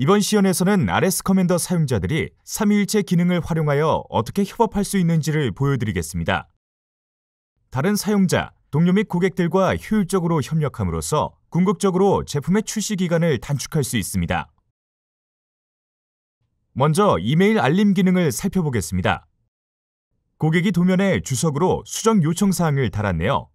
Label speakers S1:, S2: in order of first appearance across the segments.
S1: 이번 시연에서는 RS 커맨더 사용자들이 3위일체 기능을 활용하여 어떻게 협업할 수 있는지를 보여드리겠습니다. 다른 사용자, 동료 및 고객들과 효율적으로 협력함으로써 궁극적으로 제품의 출시 기간을 단축할 수 있습니다. 먼저 이메일 알림 기능을 살펴보겠습니다. 고객이 도면에 주석으로 수정 요청 사항을 달았네요.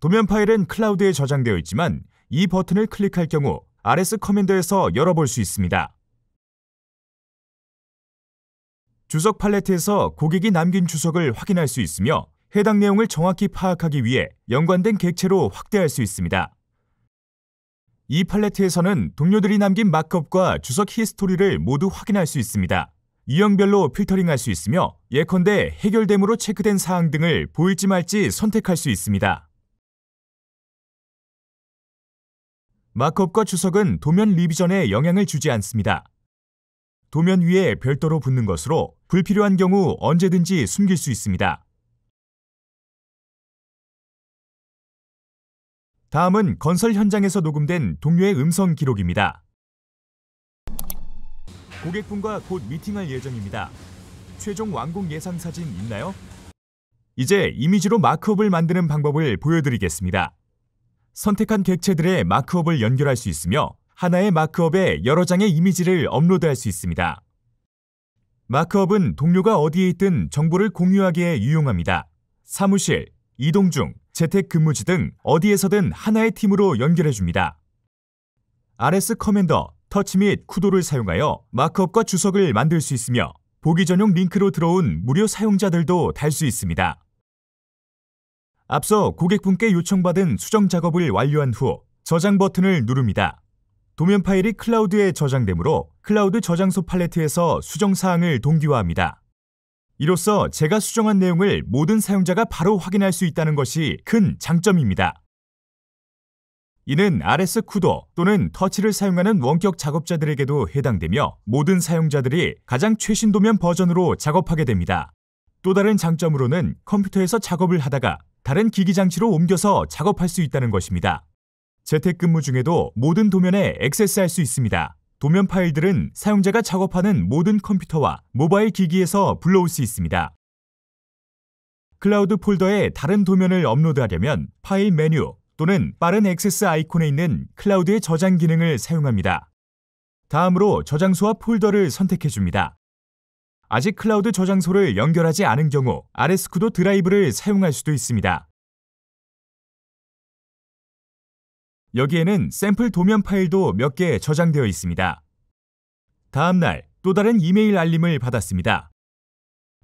S1: 도면 파일은 클라우드에 저장되어 있지만 이 버튼을 클릭할 경우 RS 커맨더에서 열어볼 수 있습니다. 주석 팔레트에서 고객이 남긴 주석을 확인할 수 있으며 해당 내용을 정확히 파악하기 위해 연관된 객체로 확대할 수 있습니다. 이 팔레트에서는 동료들이 남긴 마크업과 주석 히스토리를 모두 확인할 수 있습니다. 유형별로 필터링할 수 있으며 예컨대 해결됨으로 체크된 사항 등을 보일지 말지 선택할 수 있습니다. 마크업과추석은 도면 리비전에 영향을 주지 않습니다. 도면 위에 별도로 붙는 것으로 불필요한 경우 언제든지 숨길 수 있습니다.
S2: 다음은 건설 현장에서 녹음된
S1: 동료의 음성 기록입니다. 고객분과 곧 미팅할 예정입니다. 최종 완공 예상 사진 있나요? 이제 이미지로 마크업을 만드는 방법을 보여드리겠습니다. 선택한 객체들의 마크업을 연결할 수 있으며 하나의 마크업에 여러 장의 이미지를 업로드할 수 있습니다. 마크업은 동료가 어디에 있든 정보를 공유하기에 유용합니다. 사무실, 이동 중, 재택 근무지 등 어디에서든 하나의 팀으로 연결해줍니다. RS 커맨더, 터치 및 쿠도를 사용하여 마크업과 주석을 만들 수 있으며 보기 전용 링크로 들어온 무료 사용자들도 달 수 있습니다. 앞서 고객분께 요청받은 수정 작업을 완료한 후 저장 버튼을 누릅니다. 도면 파일이 클라우드에 저장되므로 클라우드 저장소 팔레트에서 수정 사항을 동기화합니다. 이로써 제가 수정한 내용을 모든 사용자가 바로 확인할 수 있다는 것이 큰 장점입니다. 이는 RS 쿠도 또는 터치를 사용하는 원격 작업자들에게도 해당되며 모든 사용자들이 가장 최신 도면 버전으로 작업하게 됩니다. 또 다른 장점으로는 컴퓨터에서 작업을 하다가 다른 기기 장치로 옮겨서 작업할 수 있다는 것입니다. 재택근무 중에도 모든 도면에 액세스할 수 있습니다. 도면 파일들은 사용자가 작업하는 모든 컴퓨터와 모바일 기기에서 불러올 수 있습니다. 클라우드 폴더에 다른 도면을 업로드하려면 파일 메뉴 또는 빠른 액세스 아이콘에 있는 클라우드의 저장 기능을 사용합니다. 다음으로 저장소와 폴더를 선택해 줍니다. 아직 클라우드 저장소를 연결하지 않은 경우 RS쿠도 드라이브를 사용할 수도
S2: 있습니다. 여기에는 샘플
S1: 도면 파일도 몇 개 저장되어 있습니다. 다음 날 또 다른 이메일 알림을 받았습니다.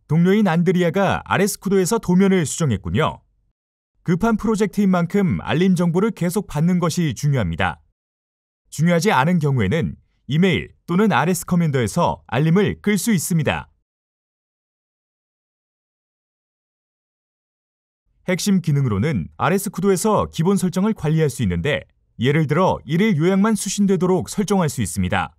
S1: 동료인 안드리아가 RS쿠도에서 도면을 수정했군요. 급한 프로젝트인 만큼 알림 정보를 계속 받는 것이 중요합니다. 중요하지 않은 경우에는 이메일 또는 RS 커맨더에서 알림을 끌 수 있습니다. 핵심 기능으로는 RS 구도에서 기본 설정을 관리할 수 있는데 예를 들어 일일 요약만 수신되도록 설정할 수 있습니다.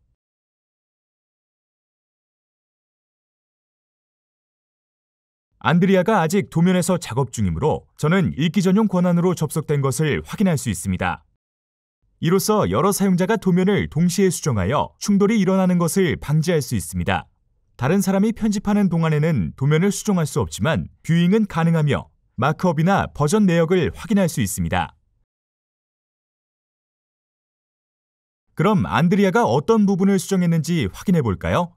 S2: 안드리아가 아직 도면에서 작업 중이므로
S1: 저는 읽기 전용 권한으로 접속된 것을 확인할 수 있습니다. 이로써 여러 사용자가 도면을 동시에 수정하여 충돌이 일어나는 것을 방지할 수 있습니다. 다른 사람이 편집하는 동안에는 도면을 수정할 수 없지만 뷰잉은 가능하며 마크업이나 버전 내역을 확인할 수 있습니다. 그럼 안드리아가 어떤 부분을 수정했는지 확인해 볼까요?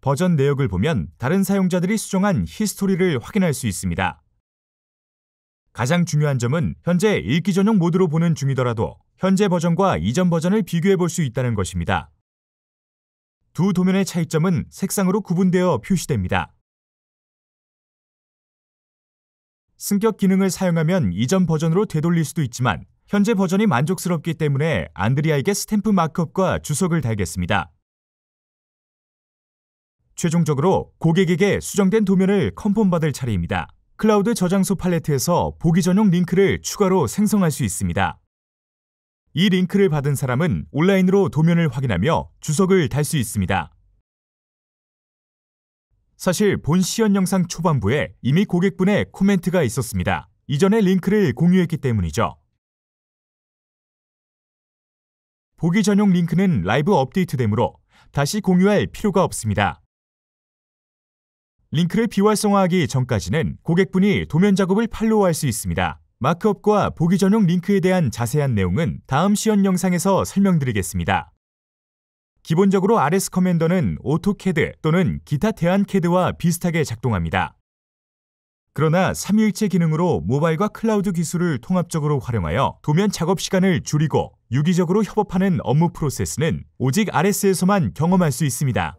S1: 버전 내역을 보면 다른 사용자들이 수정한 히스토리를 확인할 수 있습니다. 가장 중요한 점은 현재 읽기 전용 모드로 보는 중이더라도 현재 버전과 이전 버전을 비교해 볼 수 있다는 것입니다. 두 도면의 차이점은
S2: 색상으로 구분되어 표시됩니다.
S1: 승격 기능을 사용하면 이전 버전으로 되돌릴 수도 있지만 현재 버전이 만족스럽기 때문에 안드리아에게 스탬프 마크업과 주석을 달겠습니다. 최종적으로 고객에게 수정된 도면을 컴펌받을 차례입니다. 클라우드 저장소 팔레트에서 보기 전용 링크를 추가로 생성할 수 있습니다. 이 링크를 받은 사람은 온라인으로 도면을 확인하며 주석을 달 수 있습니다. 사실 본 시연 영상 초반부에 이미 고객분의 코멘트가 있었습니다. 이전에 링크를 공유했기 때문이죠. 보기 전용 링크는 라이브 업데이트되므로 다시 공유할 필요가 없습니다. 링크를 비활성화하기 전까지는 고객분이 도면 작업을 팔로우할 수 있습니다. 마크업과 보기 전용 링크에 대한 자세한 내용은 다음 시연 영상에서 설명드리겠습니다. 기본적으로 RS 커맨더는 오토캐드 또는 기타 대안 캐드와 비슷하게 작동합니다. 그러나 3위일체 기능으로 모바일과 클라우드 기술을 통합적으로 활용하여 도면 작업 시간을 줄이고 유기적으로 협업하는 업무 프로세스는 오직 RS에서만 경험할 수 있습니다.